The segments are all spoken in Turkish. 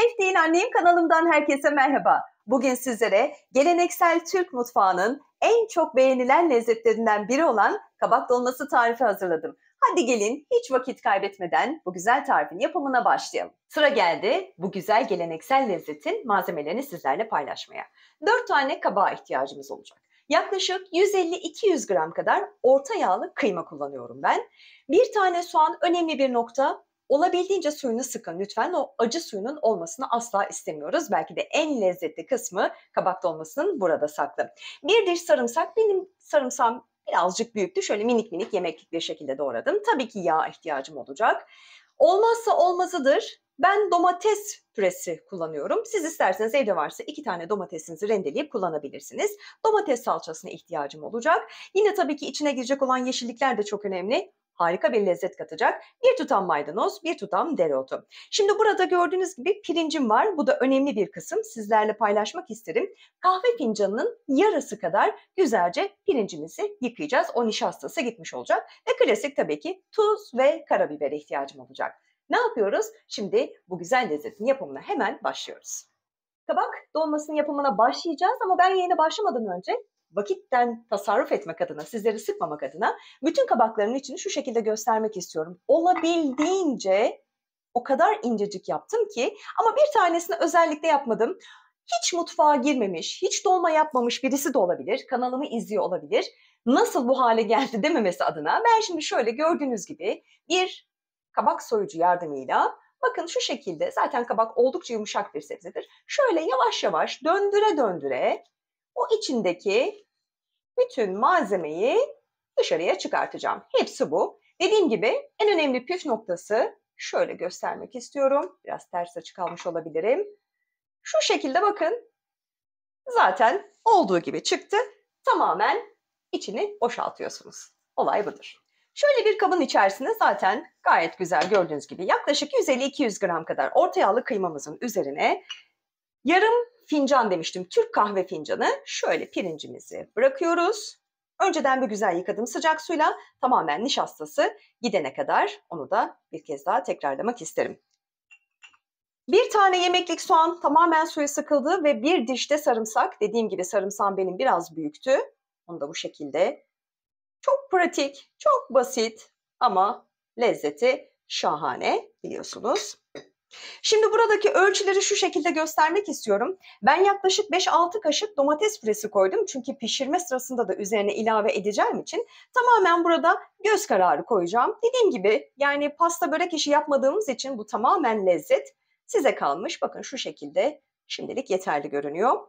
Şef Değil Annem kanalımdan herkese merhaba. Bugün sizlere geleneksel Türk mutfağının en çok beğenilen lezzetlerinden biri olan kabak dolması tarifi hazırladım. Hadi gelin hiç vakit kaybetmeden bu güzel tarifin yapımına başlayalım. Sıra geldi bu güzel geleneksel lezzetin malzemelerini sizlerle paylaşmaya. 4 tane kabağa ihtiyacımız olacak. Yaklaşık 150-200 gram kadar orta yağlı kıyma kullanıyorum ben. Bir tane soğan önemli bir nokta. Olabildiğince suyunu sıkın lütfen. O acı suyunun olmasını asla istemiyoruz. Belki de en lezzetli kısmı kabak dolmasının burada saklı. Bir diş sarımsak benim sarımsam birazcık büyüktü. Şöyle minik minik yemeklik bir şekilde doğradım. Tabii ki yağ ihtiyacım olacak. Olmazsa olmazıdır. Ben domates püresi kullanıyorum. Siz isterseniz evde varsa iki tane domatesinizi rendeleyip kullanabilirsiniz. Domates salçasına ihtiyacım olacak. Yine tabii ki içine girecek olan yeşillikler de çok önemli harika bir lezzet katacak. Bir tutam maydanoz, bir tutam dereotu. Şimdi burada gördüğünüz gibi pirincim var. Bu da önemli bir kısım. Sizlerle paylaşmak isterim. Kahve fincanının yarısı kadar güzelce pirincimizi yıkayacağız. O nişastası gitmiş olacak. Ve klasik tabii ki tuz ve karabiber ihtiyacım olacak. Ne yapıyoruz? Şimdi bu güzel lezzetin yapımına hemen başlıyoruz. Tabak dolmasının yapımına başlayacağız ama ben yayına başlamadan önce vakitten tasarruf etmek adına, sizleri sıkmamak adına bütün kabakların içini şu şekilde göstermek istiyorum. Olabildiğince o kadar incecik yaptım ki ama bir tanesini özellikle yapmadım. Hiç mutfağa girmemiş, hiç dolma yapmamış birisi de olabilir. Kanalımı izliyor olabilir. Nasıl bu hale geldi dememesi adına ben şimdi şöyle gördüğünüz gibi bir kabak soyucu yardımıyla bakın şu şekilde zaten kabak oldukça yumuşak bir sebzedir. Şöyle yavaş yavaş döndüre döndüre o içindeki bütün malzemeyi dışarıya çıkartacağım. Hepsi bu. Dediğim gibi en önemli püf noktası şöyle göstermek istiyorum. Biraz ters açı kalmış olabilirim. Şu şekilde bakın. Zaten olduğu gibi çıktı. Tamamen içini boşaltıyorsunuz. Olay budur. Şöyle bir kabın içerisine zaten gayet güzel gördüğünüz gibi yaklaşık 150-200 gram kadar orta yağlı kıymamızın üzerine yarım fincan demiştim. Türk kahve fincanı. Şöyle pirincimizi bırakıyoruz. Önceden bir güzel yıkadım sıcak suyla tamamen nişastası gidene kadar onu da bir kez daha tekrarlamak isterim. Bir tane yemeklik soğan tamamen suyu sıkıldı ve bir dişte sarımsak. Dediğim gibi sarımsağım benim biraz büyüktü. Onu da bu şekilde. Çok pratik, çok basit ama lezzeti şahane biliyorsunuz. Şimdi buradaki ölçüleri şu şekilde göstermek istiyorum. Ben yaklaşık 5-6 kaşık domates püresi koydum. Çünkü pişirme sırasında da üzerine ilave edeceğim için tamamen burada göz kararı koyacağım. Dediğim gibi yani pasta börek işi yapmadığımız için bu tamamen lezzet size kalmış. Bakın şu şekilde şimdilik yeterli görünüyor.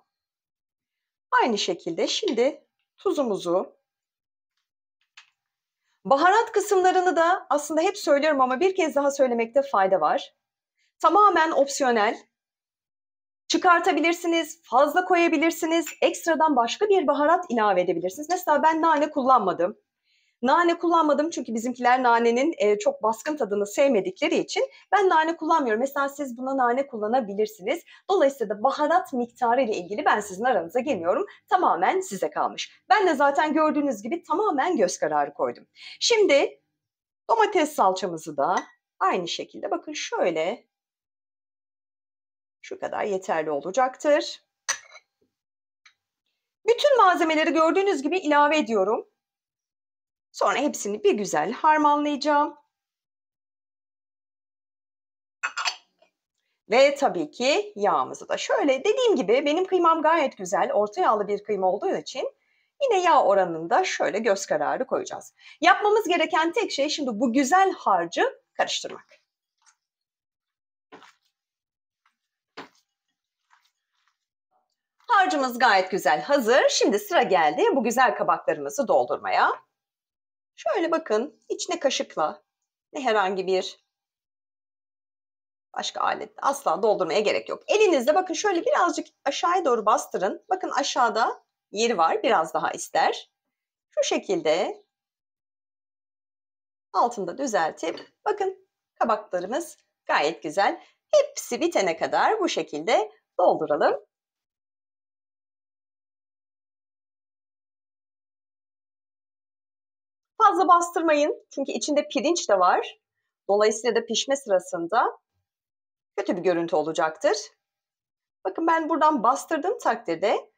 Aynı şekilde şimdi tuzumuzu Baharat kısımlarını da aslında hep söylüyorum ama bir kez daha söylemekte fayda var. Tamamen opsiyonel. Çıkartabilirsiniz, fazla koyabilirsiniz, ekstradan başka bir baharat ilave edebilirsiniz. Mesela ben nane kullanmadım. Nane kullanmadım çünkü bizimkiler nanenin e, çok baskın tadını sevmedikleri için ben nane kullanmıyorum. Mesela siz buna nane kullanabilirsiniz. Dolayısıyla da baharat miktarı ile ilgili ben sizin aranıza girmiyorum. Tamamen size kalmış. Ben de zaten gördüğünüz gibi tamamen göz kararı koydum. Şimdi domates salçamızı da aynı şekilde bakın şöyle şu kadar yeterli olacaktır. Bütün malzemeleri gördüğünüz gibi ilave ediyorum. Sonra hepsini bir güzel harmanlayacağım. Ve tabii ki yağımızı da şöyle dediğim gibi benim kıymam gayet güzel orta yağlı bir kıyma olduğu için yine yağ oranında şöyle göz kararı koyacağız. Yapmamız gereken tek şey şimdi bu güzel harcı karıştırmak. Harcımız gayet güzel hazır. Şimdi sıra geldi bu güzel kabaklarımızı doldurmaya. Şöyle bakın içine kaşıkla ne herhangi bir başka alet asla doldurmaya gerek yok. Elinizde bakın şöyle birazcık aşağıya doğru bastırın. Bakın aşağıda yeri var biraz daha ister. Şu şekilde altında düzeltip bakın kabaklarımız gayet güzel. Hepsi bitene kadar bu şekilde dolduralım. fazla bastırmayın. Çünkü içinde pirinç de var. Dolayısıyla da pişme sırasında kötü bir görüntü olacaktır. Bakın ben buradan bastırdığım takdirde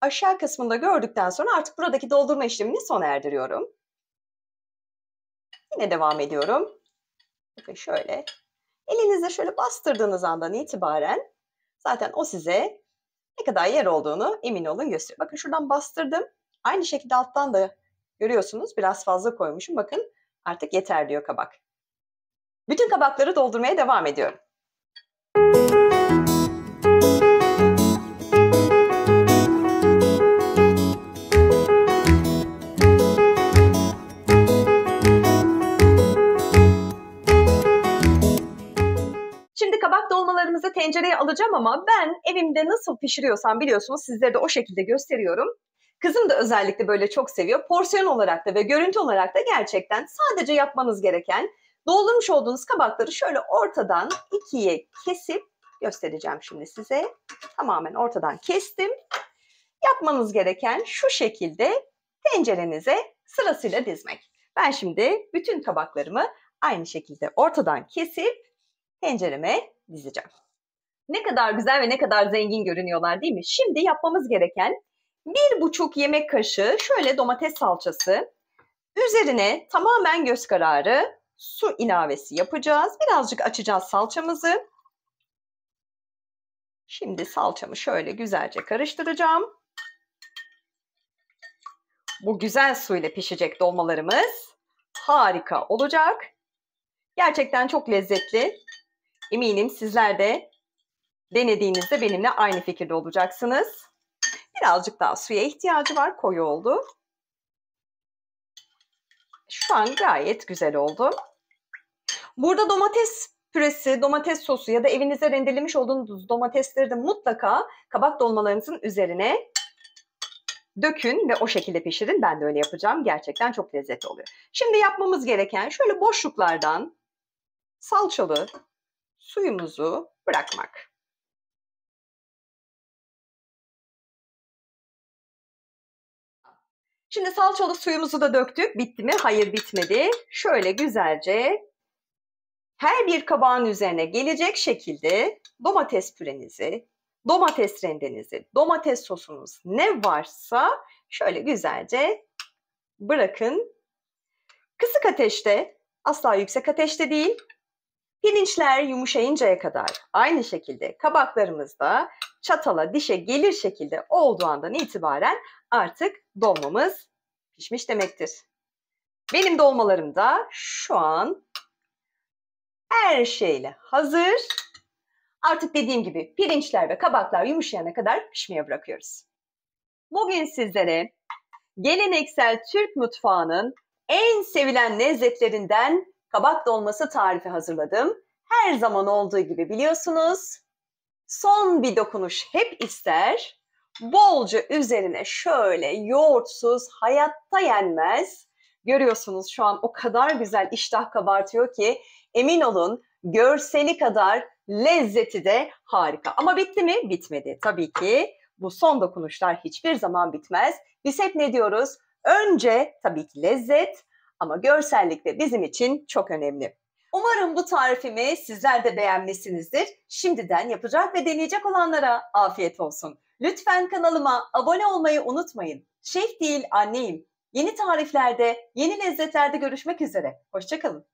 aşağı kısmında gördükten sonra artık buradaki doldurma işlemini sona erdiriyorum. Yine devam ediyorum. Bakın şöyle. Elinizle şöyle bastırdığınız andan itibaren zaten o size ne kadar yer olduğunu emin olun gösteriyor. Bakın şuradan bastırdım. Aynı şekilde alttan da Görüyorsunuz biraz fazla koymuşum. Bakın artık yeter diyor kabak. Bütün kabakları doldurmaya devam ediyorum. Şimdi kabak dolmalarımızı tencereye alacağım ama ben evimde nasıl pişiriyorsam biliyorsunuz sizlere de o şekilde gösteriyorum. Kızım da özellikle böyle çok seviyor. Porsiyon olarak da ve görüntü olarak da gerçekten sadece yapmanız gereken doldurmuş olduğunuz kabakları şöyle ortadan ikiye kesip göstereceğim şimdi size. Tamamen ortadan kestim. Yapmanız gereken şu şekilde tencerenize sırasıyla dizmek. Ben şimdi bütün kabaklarımı aynı şekilde ortadan kesip tencereme dizeceğim. Ne kadar güzel ve ne kadar zengin görünüyorlar değil mi? Şimdi yapmamız gereken bir buçuk yemek kaşığı şöyle domates salçası, üzerine tamamen göz kararı su ilavesi yapacağız. Birazcık açacağız salçamızı. Şimdi salçamı şöyle güzelce karıştıracağım. Bu güzel suyla pişecek dolmalarımız harika olacak. Gerçekten çok lezzetli. Eminim sizler de denediğinizde benimle aynı fikirde olacaksınız. Birazcık daha suya ihtiyacı var. Koyu oldu. Şu an gayet güzel oldu. Burada domates püresi, domates sosu ya da evinize rendelemiş olduğunuz domatesleri de mutlaka kabak dolmalarınızın üzerine dökün ve o şekilde pişirin. Ben de öyle yapacağım. Gerçekten çok lezzetli oluyor. Şimdi yapmamız gereken şöyle boşluklardan salçalı suyumuzu bırakmak. Şimdi salçalı suyumuzu da döktük. Bitti mi? Hayır bitmedi. Şöyle güzelce her bir kabağın üzerine gelecek şekilde domates pürenizi, domates rendenizi, domates sosunuz ne varsa şöyle güzelce bırakın. Kısık ateşte, asla yüksek ateşte değil, Pirinçler yumuşayıncaya kadar aynı şekilde kabaklarımız da çatala dişe gelir şekilde olduğu andan itibaren artık dolmamız pişmiş demektir. Benim dolmalarım da şu an her şeyle hazır. Artık dediğim gibi pirinçler ve kabaklar yumuşayana kadar pişmeye bırakıyoruz. Bugün sizlere geleneksel Türk mutfağının en sevilen lezzetlerinden kabak dolması tarifi hazırladım. Her zaman olduğu gibi biliyorsunuz. Son bir dokunuş hep ister. Bolca üzerine şöyle yoğurtsuz hayatta yenmez. Görüyorsunuz şu an o kadar güzel iştah kabartıyor ki emin olun görseli kadar lezzeti de harika. Ama bitti mi? Bitmedi. Tabii ki bu son dokunuşlar hiçbir zaman bitmez. Biz hep ne diyoruz? Önce tabii ki lezzet, ama görsellik de bizim için çok önemli. Umarım bu tarifimi sizler de beğenmişsinizdir. Şimdiden yapacak ve deneyecek olanlara afiyet olsun. Lütfen kanalıma abone olmayı unutmayın. Şeyh değil anneyim. Yeni tariflerde, yeni lezzetlerde görüşmek üzere. Hoşçakalın.